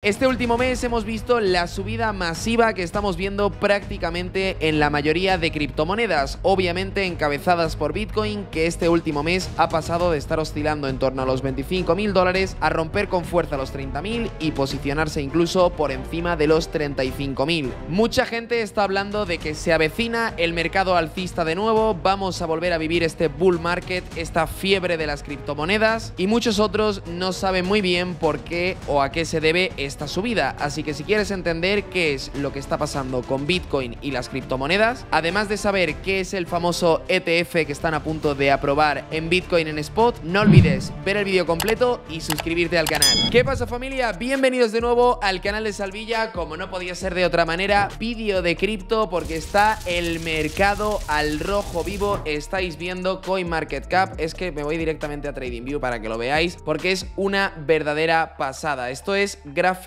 Este último mes hemos visto la subida masiva que estamos viendo prácticamente en la mayoría de criptomonedas, obviamente encabezadas por Bitcoin, que este último mes ha pasado de estar oscilando en torno a los 25.000 dólares a romper con fuerza los 30.000 y posicionarse incluso por encima de los 35.000. Mucha gente está hablando de que se avecina el mercado alcista de nuevo, vamos a volver a vivir este bull market, esta fiebre de las criptomonedas, y muchos otros no saben muy bien por qué o a qué se debe esta subida, así que si quieres entender qué es lo que está pasando con Bitcoin y las criptomonedas, además de saber qué es el famoso ETF que están a punto de aprobar en Bitcoin en Spot, no olvides ver el vídeo completo y suscribirte al canal. ¿Qué pasa familia? Bienvenidos de nuevo al canal de Salvilla, como no podía ser de otra manera, vídeo de cripto porque está el mercado al rojo vivo, estáis viendo CoinMarketCap, es que me voy directamente a TradingView para que lo veáis, porque es una verdadera pasada. Esto es gráfico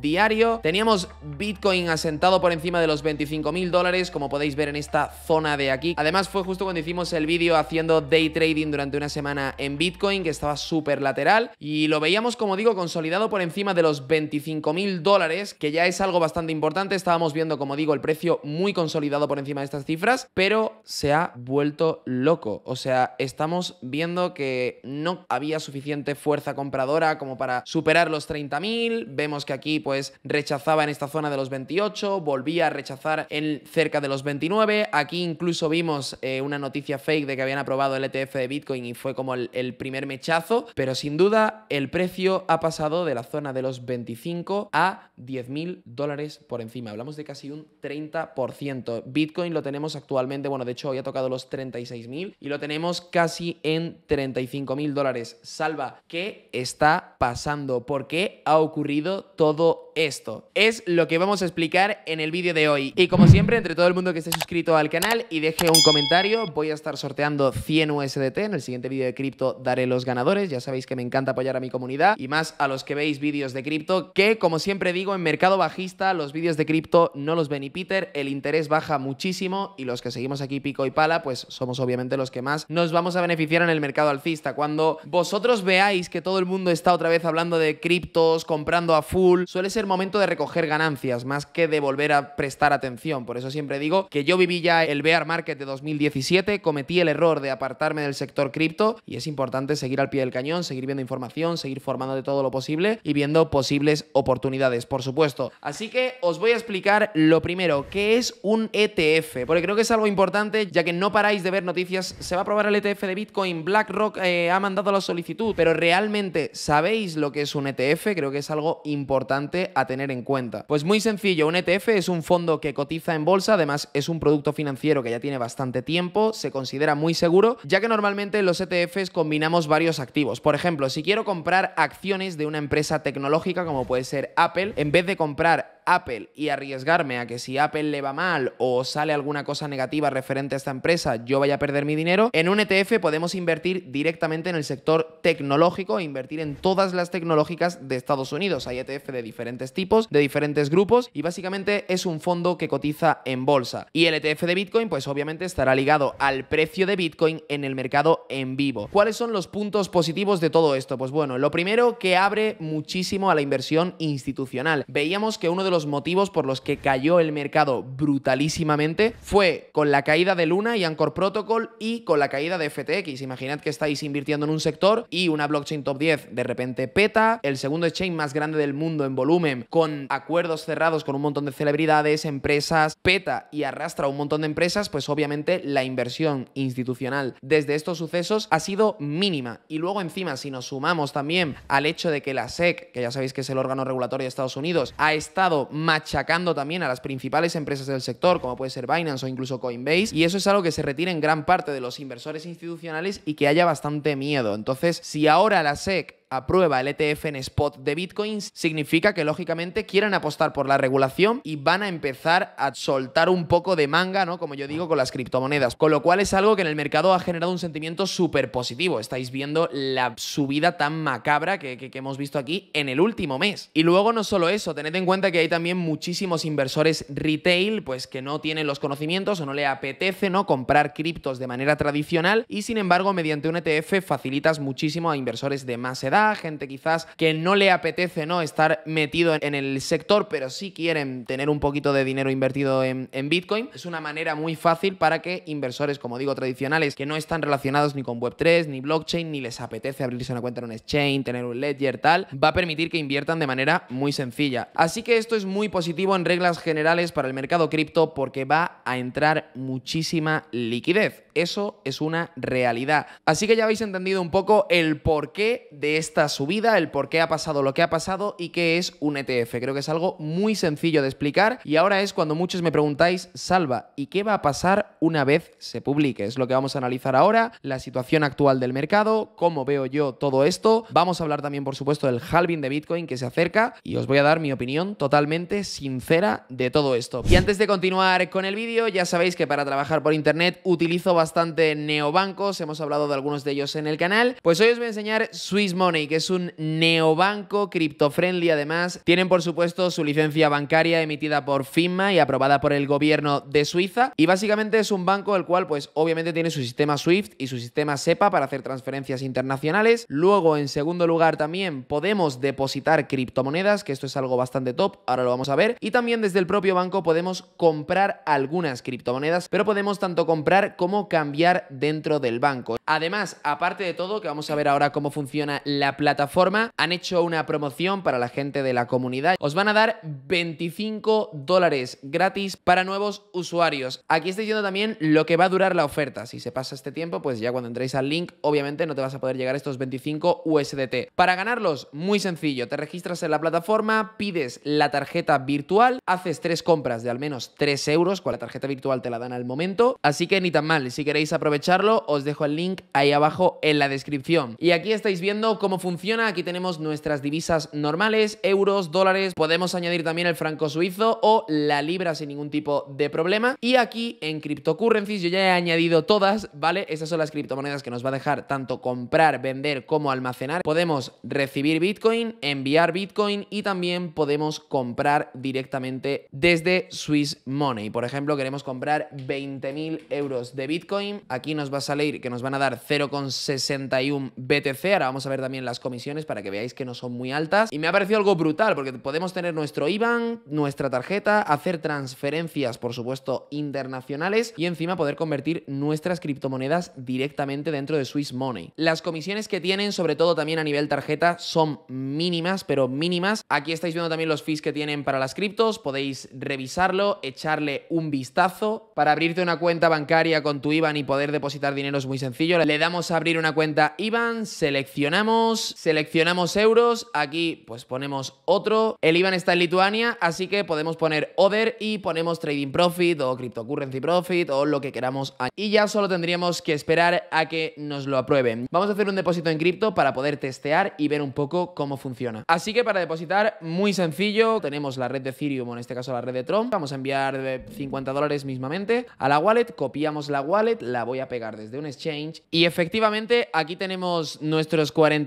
diario. Teníamos Bitcoin asentado por encima de los 25 mil dólares, como podéis ver en esta zona de aquí. Además, fue justo cuando hicimos el vídeo haciendo day trading durante una semana en Bitcoin, que estaba súper lateral, y lo veíamos, como digo, consolidado por encima de los 25 mil dólares, que ya es algo bastante importante. Estábamos viendo, como digo, el precio muy consolidado por encima de estas cifras, pero se ha vuelto loco. O sea, estamos viendo que no había suficiente fuerza compradora como para superar los 30.000. Vemos que aquí pues rechazaba en esta zona de los 28, volvía a rechazar en cerca de los 29. Aquí incluso vimos eh, una noticia fake de que habían aprobado el ETF de Bitcoin y fue como el, primer mechazo, pero sin duda el precio ha pasado de la zona de los 25 a 10.000 dólares por encima. Hablamos de casi un 30%. Bitcoin lo tenemos actualmente, bueno, de hecho hoy ha tocado los 36.000 y lo tenemos casi en 35.000 dólares. Salva, ¿qué está pasando? ¿Por qué ha ocurrido todo esto. Es lo que vamos a explicar en el vídeo de hoy. Y como siempre, entre todo el mundo que esté suscrito al canal y deje un comentario, voy a estar sorteando 100 USDT. En el siguiente vídeo de cripto daré los ganadores. Ya sabéis que me encanta apoyar a mi comunidad y más a los que veis vídeos de cripto, que como siempre digo, en mercado bajista los vídeos de cripto no los ven y Peter, el interés baja muchísimo y los que seguimos aquí pico y pala, pues somos obviamente los que más nos vamos a beneficiar en el mercado alcista. Cuando vosotros veáis que todo el mundo está otra vez hablando de criptos, comprando a suele ser momento de recoger ganancias más que de volver a prestar atención. Por eso siempre digo que yo viví ya el bear market de 2017, cometí el error de apartarme del sector cripto y es importante seguir al pie del cañón, seguir viendo información, seguir formando de todo lo posible y viendo posibles oportunidades, por supuesto. Así que os voy a explicar lo primero, qué es un ETF, porque creo que es algo importante ya que no paráis de ver noticias, se va a aprobar el ETF de Bitcoin, BlackRock eh, ha mandado la solicitud, pero realmente sabéis lo que es un ETF, creo que es algo importante importante a tener en cuenta? Pues muy sencillo, un ETF es un fondo que cotiza en bolsa, además es un producto financiero que ya tiene bastante tiempo, se considera muy seguro, ya que normalmente los ETFs combinamos varios activos. Por ejemplo, si quiero comprar acciones de una empresa tecnológica como puede ser Apple, en vez de comprar Apple y arriesgarme a que si Apple le va mal o sale alguna cosa negativa referente a esta empresa, yo vaya a perder mi dinero, en un ETF podemos invertir directamente en el sector tecnológico e invertir en todas las tecnológicas de Estados Unidos. Hay ETF de diferentes tipos, de diferentes grupos y básicamente es un fondo que cotiza en bolsa. Y el ETF de Bitcoin pues obviamente estará ligado al precio de Bitcoin en el mercado en vivo. ¿Cuáles son los puntos positivos de todo esto? Pues bueno, lo primero que abre muchísimo a la inversión institucional. Veíamos que uno de los motivos por los que cayó el mercado brutalísimamente fue con la caída de Luna y Anchor Protocol y con la caída de FTX. Imaginad que estáis invirtiendo en un sector y una blockchain top 10 de repente peta, el segundo exchange más grande del mundo en volumen, con acuerdos cerrados con un montón de celebridades, empresas, peta y arrastra un montón de empresas, pues obviamente la inversión institucional desde estos sucesos ha sido mínima. Y luego encima, si nos sumamos también al hecho de que la SEC, que ya sabéis que es el órgano regulatorio de Estados Unidos, ha estado machacando también a las principales empresas del sector, como puede ser Binance o incluso Coinbase, y eso es algo que se retira en gran parte de los inversores institucionales y que haya bastante miedo. Entonces, si ahora la SEC aprueba el ETF en spot de bitcoins significa que lógicamente quieren apostar por la regulación y van a empezar a soltar un poco de manga, ¿no? Como yo digo, con las criptomonedas. Con lo cual es algo que en el mercado ha generado un sentimiento súper positivo. Estáis viendo la subida tan macabra que, que hemos visto aquí en el último mes. Y luego no solo eso, tened en cuenta que hay también muchísimos inversores retail, pues que no tienen los conocimientos o no le apetece, ¿no? Comprar criptos de manera tradicional y sin embargo mediante un ETF facilitas muchísimo a inversores de más edad gente quizás que no le apetece ¿no? estar metido en el sector, pero sí quieren tener un poquito de dinero invertido en, en Bitcoin. Es una manera muy fácil para que inversores, como digo, tradicionales, que no están relacionados ni con Web3, ni blockchain, ni les apetece abrirse una cuenta en un exchange, tener un ledger, tal, va a permitir que inviertan de manera muy sencilla. Así que esto es muy positivo en reglas generales para el mercado cripto porque va a entrar muchísima liquidez. Eso es una realidad. Así que ya habéis entendido un poco el porqué de este esta subida, el por qué ha pasado lo que ha pasado y qué es un ETF. Creo que es algo muy sencillo de explicar y ahora es cuando muchos me preguntáis, Salva, ¿y qué va a pasar una vez se publique? Es lo que vamos a analizar ahora, la situación actual del mercado, cómo veo yo todo esto. Vamos a hablar también, por supuesto, del halving de Bitcoin que se acerca y os voy a dar mi opinión totalmente sincera de todo esto. Y antes de continuar con el vídeo, ya sabéis que para trabajar por internet utilizo bastante neobancos, hemos hablado de algunos de ellos en el canal, pues hoy os voy a enseñar Swiss Money que es un neobanco criptofriendly además. Tienen por supuesto su licencia bancaria emitida por FINMA y aprobada por el gobierno de Suiza. Y básicamente es un banco el cual pues obviamente tiene su sistema SWIFT y su sistema SEPA para hacer transferencias internacionales. Luego en segundo lugar también podemos depositar criptomonedas, que esto es algo bastante top, ahora lo vamos a ver. Y también desde el propio banco podemos comprar algunas criptomonedas, pero podemos tanto comprar como cambiar dentro del banco. Además, aparte de todo, que vamos a ver ahora cómo funciona la plataforma han hecho una promoción para la gente de la comunidad. Os van a dar 25 dólares gratis para nuevos usuarios. Aquí estáis viendo también lo que va a durar la oferta. Si se pasa este tiempo, pues ya cuando entréis al link, obviamente no te vas a poder llegar estos 25 USDT. Para ganarlos, muy sencillo. Te registras en la plataforma, pides la tarjeta virtual, haces tres compras de al menos 3 euros, con la tarjeta virtual te la dan al momento. Así que ni tan mal. Si queréis aprovecharlo, os dejo el link ahí abajo en la descripción. Y aquí estáis viendo cómo funciona, aquí tenemos nuestras divisas normales, euros, dólares, podemos añadir también el franco suizo o la libra sin ningún tipo de problema. Y aquí en cryptocurrencies yo ya he añadido todas, ¿vale? Estas son las criptomonedas que nos va a dejar tanto comprar, vender como almacenar. Podemos recibir Bitcoin, enviar Bitcoin y también podemos comprar directamente desde Swiss Money. Por ejemplo, queremos comprar 20.000 euros de Bitcoin. Aquí nos va a salir que nos van a dar 0,61 BTC. Ahora vamos a ver también las comisiones para que veáis que no son muy altas. Y me ha parecido algo brutal porque podemos tener nuestro IBAN, nuestra tarjeta, hacer transferencias, por supuesto, internacionales y encima poder convertir nuestras criptomonedas directamente dentro de Swiss Money. Las comisiones que tienen, sobre todo también a nivel tarjeta, son mínimas, pero mínimas. Aquí estáis viendo también los fees que tienen para las criptos, podéis revisarlo, echarle un vistazo. Para abrirte una cuenta bancaria con tu IBAN y poder depositar dinero es muy sencillo. Le damos a abrir una cuenta IBAN, seleccionamos seleccionamos euros, aquí pues ponemos otro, el IBAN está en Lituania, así que podemos poner Other y ponemos Trading Profit o Cryptocurrency Profit o lo que queramos. Y ya solo tendríamos que esperar a que nos lo aprueben. Vamos a hacer un depósito en cripto para poder testear y ver un poco cómo funciona. Así que para depositar, muy sencillo, tenemos la red de Ethereum, en este caso la red de Tron, vamos a enviar 50 dólares mismamente a la wallet, copiamos la wallet, la voy a pegar desde un exchange y efectivamente aquí tenemos nuestros 49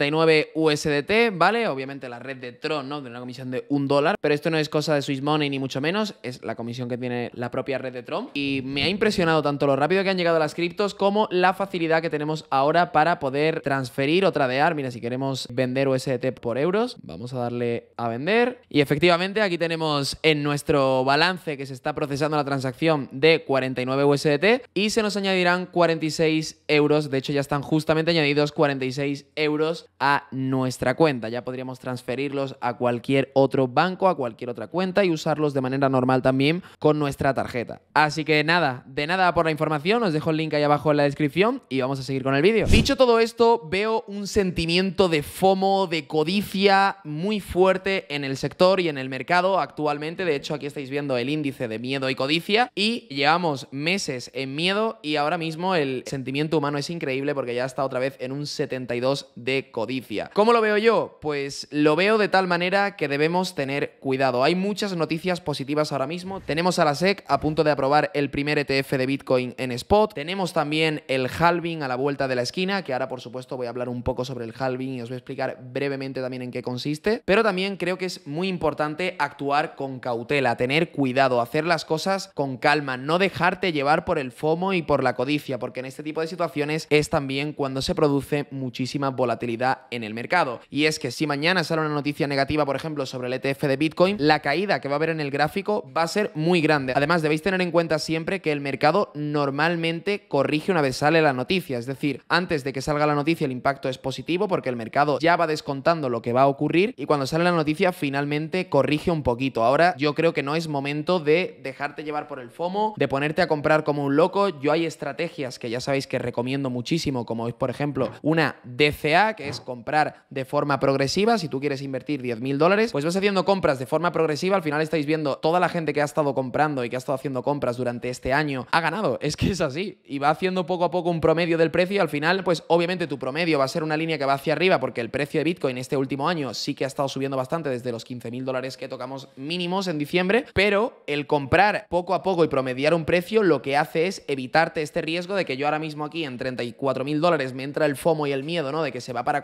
USDT, ¿vale? Obviamente la red de Tron, ¿no? De una comisión de un dólar, pero esto no es cosa de Swiss Money ni mucho menos, es la comisión que tiene la propia red de Tron. Y me ha impresionado tanto lo rápido que han llegado las criptos como la facilidad que tenemos ahora para poder transferir o tradear. Mira, si queremos vender USDT por euros, vamos a darle a vender. Y efectivamente aquí tenemos en nuestro balance que se está procesando la transacción de 49 USDT y se nos añadirán 46 euros. De hecho, ya están justamente añadidos 46 euros nuestra cuenta. Ya podríamos transferirlos a cualquier otro banco, a cualquier otra cuenta y usarlos de manera normal también con nuestra tarjeta. Así que nada, de nada por la información, os dejo el link ahí abajo en la descripción y vamos a seguir con el vídeo. Dicho todo esto, veo un sentimiento de FOMO, de codicia muy fuerte en el sector y en el mercado actualmente. De hecho, aquí estáis viendo el índice de miedo y codicia y llevamos meses en miedo y ahora mismo el sentimiento humano es increíble porque ya está otra vez en un 72 de codicia. ¿Cómo lo veo yo? Pues lo veo de tal manera que debemos tener cuidado. Hay muchas noticias positivas ahora mismo. Tenemos a la SEC a punto de aprobar el primer ETF de Bitcoin en spot. Tenemos también el halving a la vuelta de la esquina, que ahora por supuesto voy a hablar un poco sobre el halving y os voy a explicar brevemente también en qué consiste. Pero también creo que es muy importante actuar con cautela, tener cuidado, hacer las cosas con calma, no dejarte llevar por el FOMO y por la codicia, porque en este tipo de situaciones es también cuando se produce muchísima volatilidad en el mercado. Y es que si mañana sale una noticia negativa, por ejemplo, sobre el ETF de Bitcoin, la caída que va a haber en el gráfico va a ser muy grande. Además, debéis tener en cuenta siempre que el mercado normalmente corrige una vez sale la noticia. Es decir, antes de que salga la noticia el impacto es positivo porque el mercado ya va descontando lo que va a ocurrir y cuando sale la noticia finalmente corrige un poquito. Ahora yo creo que no es momento de dejarte llevar por el FOMO, de ponerte a comprar como un loco. Yo hay estrategias que ya sabéis que recomiendo muchísimo, como es por ejemplo una DCA, que es comprar de forma progresiva. Si tú quieres invertir 10 mil dólares, pues vas haciendo compras de forma progresiva. Al final estáis viendo toda la gente que ha estado comprando y que ha estado haciendo compras durante este año ha ganado. Es que es así. Y va haciendo poco a poco un promedio del precio. al final, pues obviamente tu promedio va a ser una línea que va hacia arriba porque el precio de Bitcoin este último año sí que ha estado subiendo bastante desde los 15 mil dólares que tocamos mínimos en diciembre. Pero el comprar poco a poco y promediar un precio lo que hace es evitarte este riesgo de que yo ahora mismo aquí en 34 mil dólares me entra el FOMO y el miedo, ¿no? De que se va para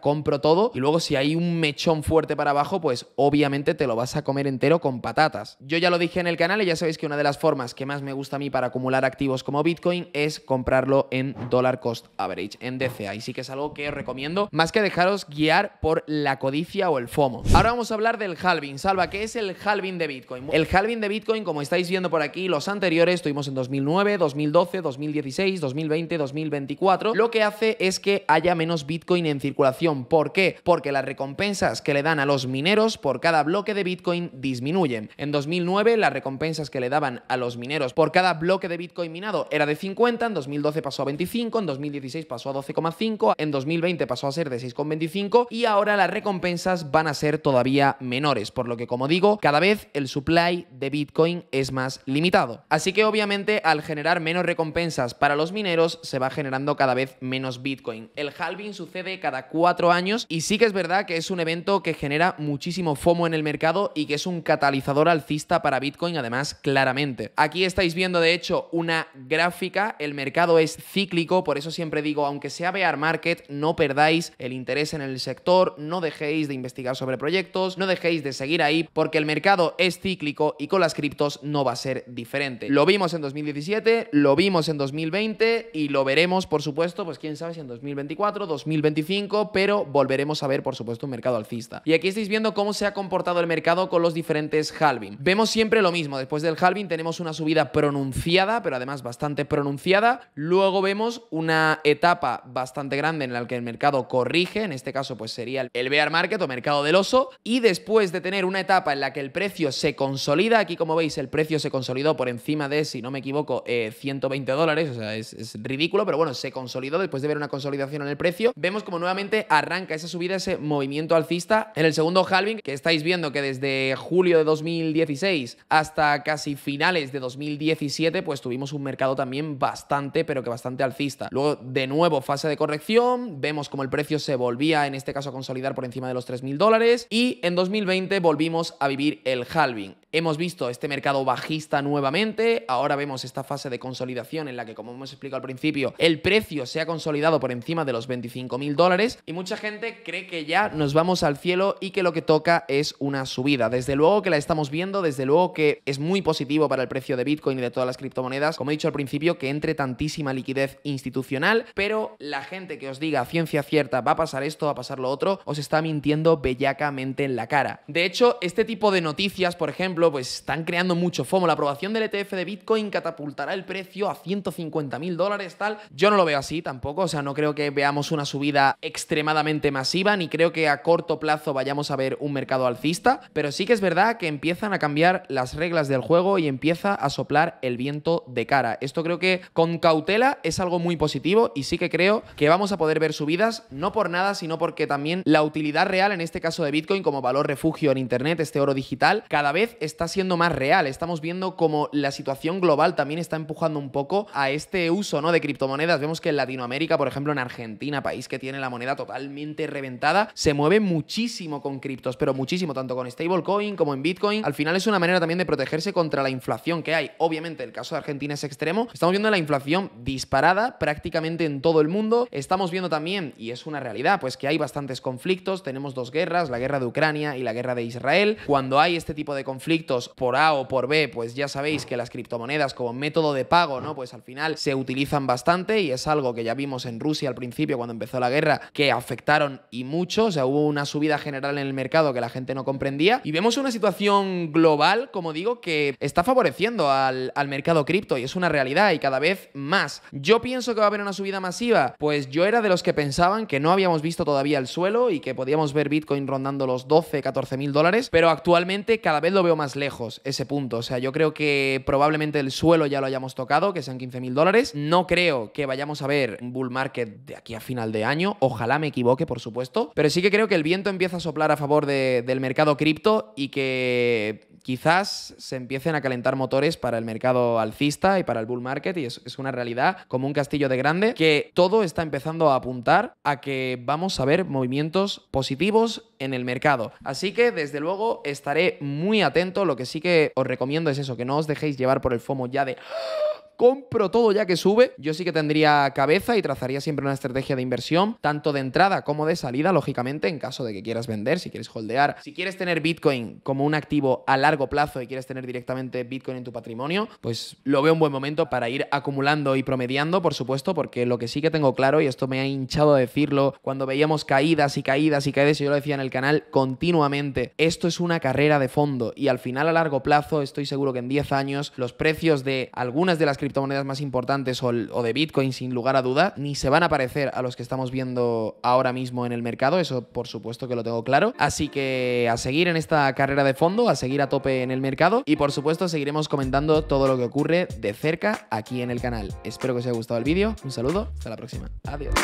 compro todo y luego si hay un mechón fuerte para abajo, pues obviamente te lo vas a comer entero con patatas. Yo ya lo dije en el canal y ya sabéis que una de las formas que más me gusta a mí para acumular activos como Bitcoin es comprarlo en dollar cost average, en DCA. Y sí que es algo que os recomiendo más que dejaros guiar por la codicia o el FOMO. Ahora vamos a hablar del halving. Salva, ¿qué es el halving de Bitcoin? El halving de Bitcoin, como estáis viendo por aquí, los anteriores estuvimos en 2009, 2012, 2016, 2020, 2024. Lo que hace es que haya menos Bitcoin en ¿Por qué? Porque las recompensas que le dan a los mineros por cada bloque de Bitcoin disminuyen. En 2009 las recompensas que le daban a los mineros por cada bloque de Bitcoin minado era de 50, en 2012 pasó a 25, en 2016 pasó a 12,5, en 2020 pasó a ser de 6,25 y ahora las recompensas van a ser todavía menores, por lo que como digo, cada vez el supply de Bitcoin es más limitado. Así que obviamente al generar menos recompensas para los mineros se va generando cada vez menos Bitcoin. El halving sucede cada cuatro años y sí que es verdad que es un evento que genera muchísimo FOMO en el mercado y que es un catalizador alcista para Bitcoin además claramente. Aquí estáis viendo de hecho una gráfica, el mercado es cíclico, por eso siempre digo, aunque sea bear market, no perdáis el interés en el sector, no dejéis de investigar sobre proyectos, no dejéis de seguir ahí porque el mercado es cíclico y con las criptos no va a ser diferente. Lo vimos en 2017, lo vimos en 2020 y lo veremos por supuesto, pues quién sabe si en 2024, 2025 pero volveremos a ver, por supuesto, un mercado alcista. Y aquí estáis viendo cómo se ha comportado el mercado con los diferentes halving. Vemos siempre lo mismo, después del halving tenemos una subida pronunciada, pero además bastante pronunciada. Luego vemos una etapa bastante grande en la que el mercado corrige, en este caso pues sería el bear market o mercado del oso, y después de tener una etapa en la que el precio se consolida, aquí como veis el precio se consolidó por encima de, si no me equivoco, 120 eh, dólares, o sea, es, es ridículo, pero bueno, se consolidó después de ver una consolidación en el precio. Vemos como nuevamente arranca esa subida, ese movimiento alcista en el segundo halving, que estáis viendo que desde julio de 2016 hasta casi finales de 2017, pues tuvimos un mercado también bastante, pero que bastante alcista. Luego, de nuevo, fase de corrección, vemos como el precio se volvía, en este caso, a consolidar por encima de los 3.000 dólares, y en 2020 volvimos a vivir el halving. Hemos visto este mercado bajista nuevamente, ahora vemos esta fase de consolidación en la que, como hemos explicado al principio, el precio se ha consolidado por encima de los 25 mil dólares y mucha gente cree que ya nos vamos al cielo y que lo que toca es una subida. Desde luego que la estamos viendo, desde luego que es muy positivo para el precio de Bitcoin y de todas las criptomonedas, como he dicho al principio, que entre tantísima liquidez institucional, pero la gente que os diga ciencia cierta va a pasar esto, va a pasar lo otro, os está mintiendo bellacamente en la cara. De hecho, este tipo de noticias, por ejemplo, pues están creando mucho FOMO. La aprobación del ETF de Bitcoin catapultará el precio a 150 mil dólares, tal. Yo no lo veo así tampoco, o sea, no creo que veamos una subida extremadamente masiva, ni creo que a corto plazo vayamos a ver un mercado alcista, pero sí que es verdad que empiezan a cambiar las reglas del juego y empieza a soplar el viento de cara. Esto creo que con cautela es algo muy positivo y sí que creo que vamos a poder ver subidas, no por nada, sino porque también la utilidad real, en este caso de Bitcoin, como valor refugio en Internet, este oro digital, cada vez es está siendo más real. Estamos viendo como la situación global también está empujando un poco a este uso ¿no? de criptomonedas. Vemos que en Latinoamérica, por ejemplo, en Argentina, país que tiene la moneda totalmente reventada, se mueve muchísimo con criptos, pero muchísimo, tanto con stablecoin como en Bitcoin. Al final es una manera también de protegerse contra la inflación que hay. Obviamente, el caso de Argentina es extremo. Estamos viendo la inflación disparada prácticamente en todo el mundo. Estamos viendo también, y es una realidad, pues que hay bastantes conflictos. Tenemos dos guerras, la guerra de Ucrania y la guerra de Israel. Cuando hay este tipo de conflictos, por A o por B, pues ya sabéis que las criptomonedas como método de pago, ¿no? Pues al final se utilizan bastante y es algo que ya vimos en Rusia al principio cuando empezó la guerra, que afectaron y mucho, o sea, hubo una subida general en el mercado que la gente no comprendía y vemos una situación global, como digo, que está favoreciendo al, al mercado cripto y es una realidad y cada vez más. Yo pienso que va a haber una subida masiva, pues yo era de los que pensaban que no habíamos visto todavía el suelo y que podíamos ver Bitcoin rondando los 12, 14 mil dólares, pero actualmente cada vez lo veo más más lejos ese punto. O sea, yo creo que probablemente el suelo ya lo hayamos tocado, que sean 15.000 dólares. No creo que vayamos a ver un bull market de aquí a final de año. Ojalá me equivoque, por supuesto. Pero sí que creo que el viento empieza a soplar a favor del mercado cripto y que quizás se empiecen a calentar motores para el mercado alcista y para el bull market, y es, una realidad como un castillo de grande, que todo está empezando a apuntar a que vamos a ver movimientos positivos en el mercado. Así que desde luego estaré muy atento, lo que sí que os recomiendo es eso, que no os dejéis llevar por el FOMO ya de compro todo ya que sube, yo sí que tendría cabeza y trazaría siempre una estrategia de inversión, tanto de entrada como de salida, lógicamente, en caso de que quieras vender, si quieres holdear, si quieres tener Bitcoin como un activo a largo plazo y quieres tener directamente Bitcoin en tu patrimonio, pues lo veo un buen momento para ir acumulando y promediando, por supuesto, porque lo que sí que tengo claro, y esto me ha hinchado a decirlo, cuando veíamos caídas y caídas y caídas, y yo lo decía en el canal continuamente, esto es una carrera de fondo y al final a largo plazo, estoy seguro que en 10 años, los precios de algunas de las criptomonedas monedas más importantes o, o, de Bitcoin sin lugar a duda, ni se van a parecer a los que estamos viendo ahora mismo en el mercado, eso por supuesto que lo tengo claro. Así que a seguir en esta carrera de fondo, a seguir a tope en el mercado y por supuesto seguiremos comentando todo lo que ocurre de cerca aquí en el canal. Espero que os haya gustado el vídeo, un saludo, hasta la próxima, adiós.